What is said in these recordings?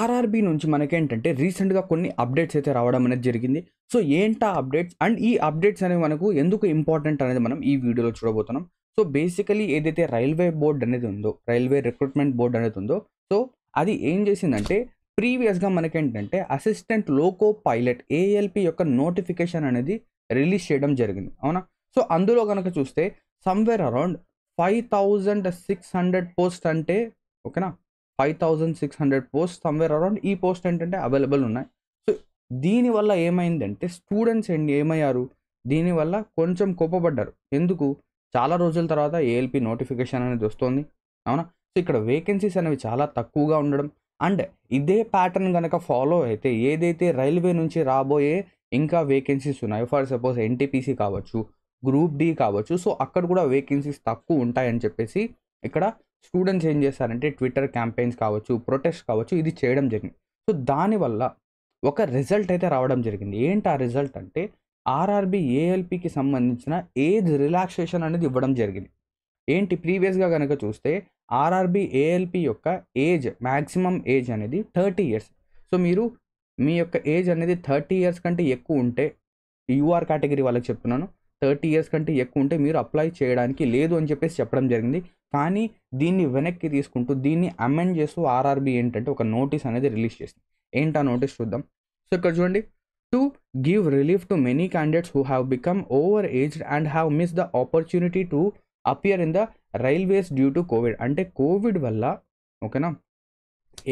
RRB నుంచి మనకేంటంటే రీసెంట్గా కొన్ని అప్డేట్స్ అయితే రావడం అనేది జరిగింది సో ఏంటా అప్డేట్స్ అండ్ ఈ అప్డేట్స్ అనేవి మనకు ఎందుకు ఇంపార్టెంట్ అనేది మనం ఈ వీడియోలో చూడబోతున్నాం సో బేసికలీ ఏదైతే రైల్వే బోర్డ్ అనేది ఉందో రైల్వే రిక్రూట్మెంట్ బోర్డ్ అనేది ఉందో సో అది ఏం చేసిందంటే ప్రీవియస్గా మనకేంటంటే అసిస్టెంట్ లోకో పైలట్ ఏఎల్పి యొక్క నోటిఫికేషన్ అనేది రిలీజ్ చేయడం జరిగింది అవునా సో అందులో కనుక చూస్తే somewhere around five thousand six hundred post అంటే ఓకేనా five thousand six hundred post somewhere around ఈ పోస్ట్ ఏంటంటే అవైలబుల్ ఉన్నాయి సో దీనివల్ల ఏమైందంటే స్టూడెంట్స్ ఏంటి ఏమయ్యారు దీనివల్ల కొంచెం కోపపడ్డారు ఎందుకు చాలా రోజుల తర్వాత ఏఎల్పి నోటిఫికేషన్ అనేది వస్తుంది అవునా సో ఇక్కడ వేకెన్సీస్ అనేవి చాలా తక్కువగా ఉండడం అండ్ ఇదే ప్యాటర్న్ కనుక ఫాలో అయితే ఏదైతే రైల్వే నుంచి రాబోయే ఇంకా వేకెన్సీస్ ఉన్నాయో ఫర్ సపోజ్ ఎన్టీపీసీ కావచ్చు గ్రూప్ డి కావచ్చు సో అక్కడ కూడా వేకెన్సీస్ తక్కువ ఉంటాయని చెప్పేసి ఇక్కడ స్టూడెంట్స్ ఏం చేశారంటే ట్విట్టర్ క్యాంపెయిన్స్ కావచ్చు ప్రొటెస్ట్ కావచ్చు ఇది చేయడం జరిగింది సో దానివల్ల ఒక రిజల్ట్ అయితే రావడం జరిగింది ఏంటి ఆ రిజల్ట్ అంటే ఆర్ఆర్బి ఏఎల్పికి సంబంధించిన ఏజ్ రిలాక్సేషన్ అనేది ఇవ్వడం జరిగింది ఏంటి ప్రీవియస్గా కనుక చూస్తే ఆర్ఆర్బి ఏఎల్పి యొక్క ఏజ్ మ్యాక్సిమం ఏజ్ అనేది థర్టీ ఇయర్స్ సో మీరు మీ యొక్క ఏజ్ అనేది థర్టీ ఇయర్స్ కంటే ఎక్కువ ఉంటే యూఆర్ కేటగిరీ వాళ్ళకి చెప్తున్నాను థర్టీ ఇయర్స్ కంటే ఎక్కువ ఉంటే మీరు అప్లై చేయడానికి లేదు అని చెప్పేసి చెప్పడం జరిగింది కానీ దీన్ని వెనక్కి తీసుకుంటూ దీన్ని అమెండ్ చేస్తూ ఆర్ఆర్బి ఏంటంటే ఒక నోటీస్ అనేది రిలీజ్ చేసింది ఏంటి ఆ నోటీస్ చూద్దాం సో ఇక్కడ చూడండి to give relief to many candidates who have become over aged and have miss the opportunity to appear in the railways due to covid అంటే కోవిడ్ వల్ల ఓకేనా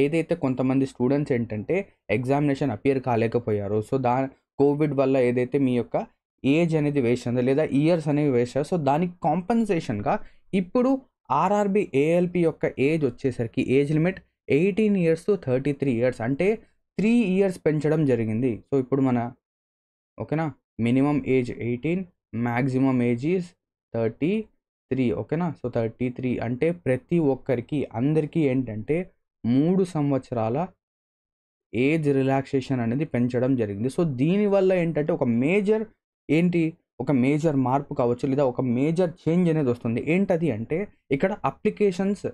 ఏదైతే కొంతమంది స్టూడెంట్స్ ఏంటంటే ఎగ్జామినేషన్ అపియర్ కాలేకపోయారు సో దా కోవిడ్ వల్ల ఏదైతే మీ యొక్క ఏజ్ అనేది వేసిందో లేదా ఇయర్స్ అనేవి వేస్ట్ సో దానికి కాంపెన్సేషన్గా ఇప్పుడు ఆర్ఆర్బి ఏఎల్పి యొక్క ఏజ్ వచ్చేసరికి age limit eighteen years to thirty three years అంటే త్రీ ఇయర్స్ పెంచడం జరిగింది సో ఇప్పుడు మన ఓకేనా minimum age eighteen maximum age is thirty three ఓకేనా సో థర్టీ త్రీ అంటే ప్రతి ఒక్కరికి అందరికీ ఏంటంటే మూడు సంవత్సరాల ఏజ్ రిలాక్సేషన్ అనేది పెంచడం జరిగింది సో దీనివల్ల ఏంటంటే ఒక మేజర్ ఏంటి ఒక మేజర్ మార్పు కావచ్చు లేదా ఒక మేజర్ చేంజ్ అనేది వస్తుంది ఏంటది అంటే ఇక్కడ అప్లికేషన్స్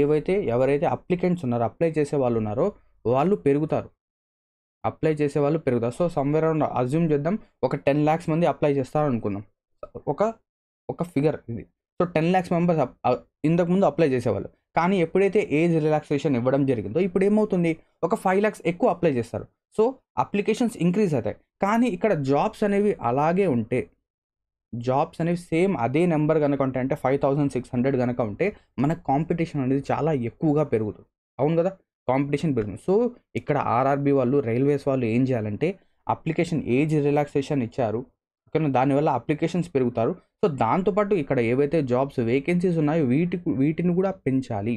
ఏవైతే ఎవరైతే అప్లికెంట్స్ ఉన్నారో అప్లై చేసే వాళ్ళు ఉన్నారో వాళ్ళు పెరుగుతారు అప్లై చేసే వాళ్ళు పెరుగుతారు సో సమ్వేర్ అరౌండ్ అజ్యూమ్ చేద్దాం ఒక టెన్ ల్యాక్స్ మంది అప్లై చేస్తారు అనుకుందాం ఒక ఒక ఫిగర్ ఇది సో టెన్ ల్యాక్స్ మెంబర్స్ ఇంతకుముందు అప్లై చేసేవాళ్ళు కానీ ఎప్పుడైతే ఏజ్ రిలాక్సేషన్ ఇవ్వడం జరిగిందో ఇప్పుడు ఏమవుతుంది ఒక ఫైవ్ ల్యాక్స్ ఎక్కువ అప్లై చేస్తారు సో అప్లికేషన్స్ ఇంక్రీజ్ అవుతాయి కానీ ఇక్కడ జాబ్స్ అనేవి అలాగే ఉంటే జాబ్స్ అనేవి సేమ్ అదే నెంబర్ కనుక ఉంటాయి అంటే ఫైవ్ థౌసండ్ సిక్స్ హండ్రెడ్ కనుక ఉంటే మన కాంపిటీషన్ అనేది చాలా ఎక్కువగా పెరుగుతుంది అవును కదా కాంపిటీషన్ పెరుగుతుంది సో ఇక్కడ ఆర్ఆర్బి వాళ్ళు రైల్వేస్ వాళ్ళు ఏం చేయాలంటే అప్లికేషన్ ఏజ్ రిలాక్సేషన్ ఇచ్చారు ఓకేనా దానివల్ల అప్లికేషన్స్ పెరుగుతారు సో దాంతోపాటు ఇక్కడ ఏవైతే జాబ్స్ వేకెన్సీస్ ఉన్నాయో వీటి వీటిని కూడా పెంచాలి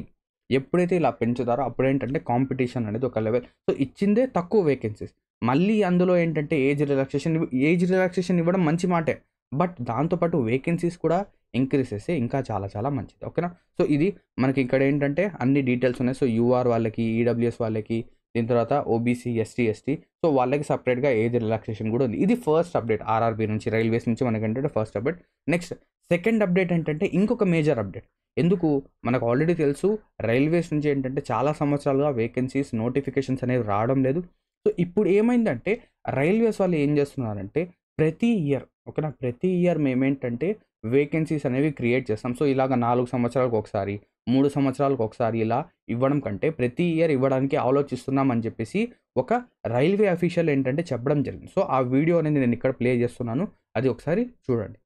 ఎప్పుడైతే ఇలా పెంచుతారో అప్పుడు ఏంటంటే కాంపిటీషన్ అనేది ఒక లెవెల్ సో ఇచ్చిందే తక్కువ వేకెన్సీస్ మళ్ళీ అందులో ఏంటంటే ఏజ్ రిలాక్సేషన్ ఏజ్ రిలాక్సేషన్ ఇవ్వడం మంచి మాటే బట్ దాంతోపాటు వేకెన్సీస్ కూడా ఇంక్రీస్ చేస్తే ఇంకా చాలా చాలా మంచిది ఓకేనా సో ఇది మనకి ఇక్కడ ఏంటంటే అన్ని డీటెయిల్స్ ఉన్నాయి సో యూఆర్ వాళ్ళకి ఈడబ్ల్యూఎస్ e వాళ్ళకి దీని తర్వాత ఓబీసీ ఎస్టీ ఎస్టీ సో వాళ్ళకి సపరేట్గా ఏది రిలాక్సేషన్ కూడా ఉంది ఇది ఫస్ట్ అప్డేట్ ఆర్ఆర్బీ నుంచి రైల్వేస్ నుంచి మనకి ఏంటంటే first update next second update ఏంటంటే ఇంకొక మేజర్ అప్డేట్ ఎందుకు మనకు ఆల్రెడీ తెలుసు రైల్వేస్ నుంచి ఏంటంటే చాలా సంవత్సరాలుగా వేకెన్సీస్ నోటిఫికేషన్స్ అనేవి రావడం లేదు సో ఇప్పుడు ఏమైందంటే రైల్వేస్ వాళ్ళు ఏం చేస్తున్నారంటే ప్రతి ఇయర్ ఓకేనా ప్రతి ఇయర్ మేమేంటంటే వేకెన్సీస్ అనేవి క్రియేట్ చేస్తాం సో ఇలాగ నాలుగు సంవత్సరాలకు ఒకసారి మూడు సంవత్సరాలకు ఒకసారి ఇలా ఇవ్వడం కంటే ప్రతి ఇయర్ ఇవ్వడానికి ఆలోచిస్తున్నాం అని చెప్పేసి ఒక రైల్వే అఫీషియల్ ఏంటంటే చెప్పడం జరిగింది సో ఆ వీడియో అనేది నేను ఇక్కడ ప్లే చేస్తున్నాను అది ఒకసారి చూడండి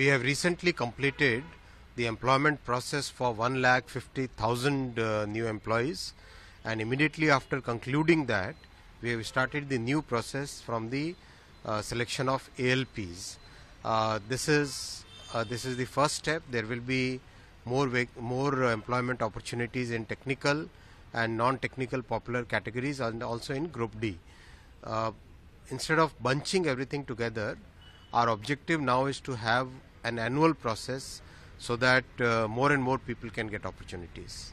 we have recently completed the employment process for one lakh fifty thousand new employees and immediately after concluding that we have started the new process from the Uh, selection of ALPs. Uh, this is uh, this is the first step. There will be more more employment opportunities in technical and non-technical popular categories and also in Group D. instead of bunching everything together, our objective now is to have an annual process so that uh, more and more people can get opportunities.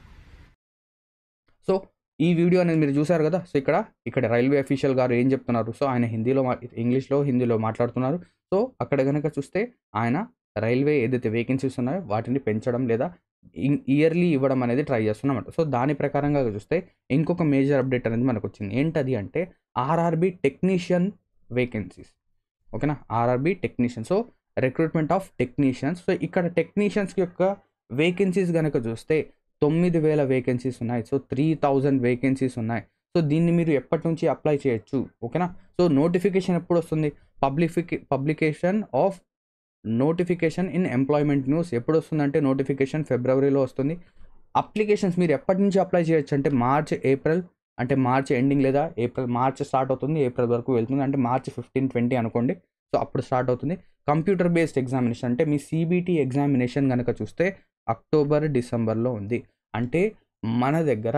So, ఈ video అనేది మీరు చూసారు కదా so ఇక్కడ ఇక్కడ railway official గారు ఏం చెప్తున్నారు సో ఆయన హిందీలో ఇంగ్లీష్లో హిందీలో మాట్లాడుతున్నారు సో అక్కడ కనుక చూస్తే ఆయన రైల్వే ఏదైతే వేకెన్సీస్ ఉన్నాయో వాటిని పెంచడం లేదా ఇయర్లీ ఇవ్వడం అనేది ట్రై చేస్తున్నమాట సో దాని ప్రకారంగా చూస్తే ఇంకొక మేజర్ అప్డేట్ అనేది మనకు వచ్చింది ఏంటది అంటే ఆర్ఆర్బి టెక్నీషియన్ వేకెన్సీస్ ఓకేనా RRB technician so recruitment of technicians so ఇక్కడ టెక్నీషియన్స్ యొక్క వేకెన్సీస్ కనుక చూస్తే తొమ్మిది వేల వేకెన్సీస్ ఉన్నాయి సో త్రీ థౌజండ్ వేకెన్సీస్ ఉన్నాయి సో దీన్ని మీరు ఎప్పటి నుంచి అప్లై చేయొచ్చు ఓకేనా సో నోటిఫికేషన్ ఎప్పుడు వస్తుంది పబ్లిఫికే publication of notification in employment news ఎప్పుడు వస్తుందంటే నోటిఫికేషన్ ఫిబ్రవరిలో వస్తుంది అప్లికేషన్స్ మీరు ఎప్పటి నుంచి అప్లై చేయొచ్చు అంటే మార్చ్ ఏప్రిల్ అంటే మార్చ్ ఎండింగ్ లేదా ఏప్రిల్ మార్చ్ స్టార్ట్ అవుతుంది ఏప్రిల్ వరకు వెళ్తుంది అంటే మార్చ్ ఫిఫ్టీన్ ట్వంటీ అనుకోండి సో అప్పుడు స్టార్ట్ అవుతుంది కంప్యూటర్ బేస్డ్ ఎగ్జామినేషన్ అంటే మీ సీబీటీ ఎగ్జామినేషన్ కనుక చూస్తే అక్టోబర్ డిసెంబర్లో ఉంది అంటే మన దగ్గర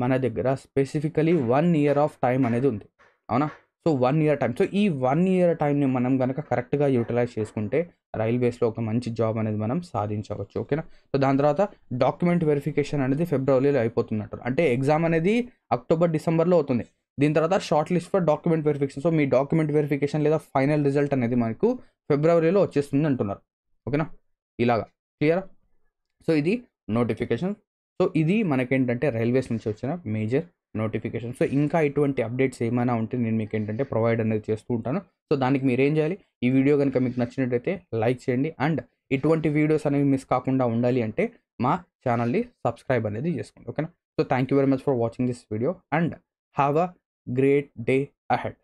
మన దగ్గర specifically one year of time అనేది ఉంది అవునా so one year time so ఈ వన్ ఇయర్ టైంని మనం కనుక కరెక్ట్గా యూటిలైజ్ చేసుకుంటే రైల్వేస్లో ఒక మంచి జాబ్ అనేది మనం సాధించవచ్చు ఓకేనా సో దాని తర్వాత డాక్యుమెంట్ వెరిఫికేషన్ అనేది ఫిబ్రవరిలో అయిపోతున్నట్టు అంటే ఎగ్జామ్ అనేది అక్టోబర్ డిసెంబర్లో అవుతుంది దీని తర్వాత short list for document verification so మీ డాక్యుమెంట్ వెరిఫికేషన్ లేదా ఫైనల్ రిజల్ట్ అనేది మనకు ఫిబ్రవరిలో వచ్చేస్తుంది అంటున్నారు ఓకేనా ఇలాగా క్లియరా సో ఇది నోటిఫికేషన్ సో ఇది మనకేంటంటే రైల్వేస్ నుంచి వచ్చిన మేజర్ నోటిఫికేషన్ సో ఇంకా ఇటువంటి అప్డేట్స్ ఏమైనా ఉంటే నేను మీకు ఏంటంటే ప్రొవైడ్ అనేది చేస్తూ ఉంటాను సో దానికి మీరు ఏం చేయాలి ఈ వీడియో కనుక మీకు నచ్చినట్టయితే లైక్ చేయండి అండ్ ఇటువంటి వీడియోస్ అనేవి మిస్ కాకుండా ఉండాలి అంటే మా ఛానల్ని సబ్స్క్రైబ్ అనేది చేసుకోండి ఓకేనా so thank you very much for watching this video and have a great day ahead